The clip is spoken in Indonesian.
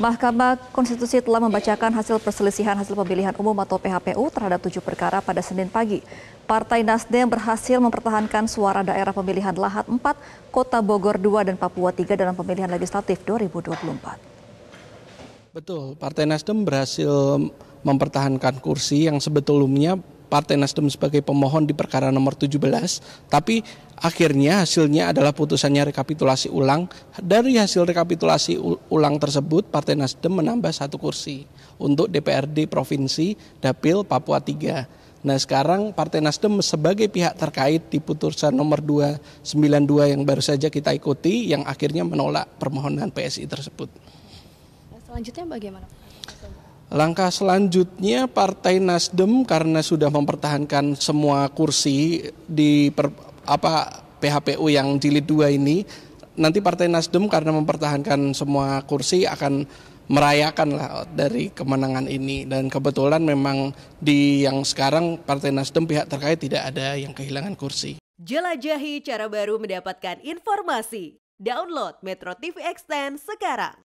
Mahkamah Konstitusi telah membacakan hasil perselisihan hasil pemilihan umum atau PHPU terhadap tujuh perkara pada Senin pagi. Partai Nasdem berhasil mempertahankan suara daerah pemilihan Lahat 4, Kota Bogor 2, dan Papua 3 dalam pemilihan legislatif 2024. Betul, Partai Nasdem berhasil mempertahankan kursi yang sebetulnya Partai Nasdem sebagai pemohon di perkara nomor 17, tapi akhirnya hasilnya adalah putusannya rekapitulasi ulang. Dari hasil rekapitulasi ulang tersebut, Partai Nasdem menambah satu kursi untuk DPRD Provinsi Dapil Papua 3. Nah sekarang Partai Nasdem sebagai pihak terkait di putusan nomor 292 yang baru saja kita ikuti yang akhirnya menolak permohonan PSI tersebut. Nah, selanjutnya bagaimana? Langkah selanjutnya Partai Nasdem karena sudah mempertahankan semua kursi di per, apa PHPU yang jilid 2 ini, nanti Partai Nasdem karena mempertahankan semua kursi akan merayakan lah dari kemenangan ini dan kebetulan memang di yang sekarang Partai Nasdem pihak terkait tidak ada yang kehilangan kursi. Jelajahi cara baru mendapatkan informasi. Download Metro TV Extend sekarang.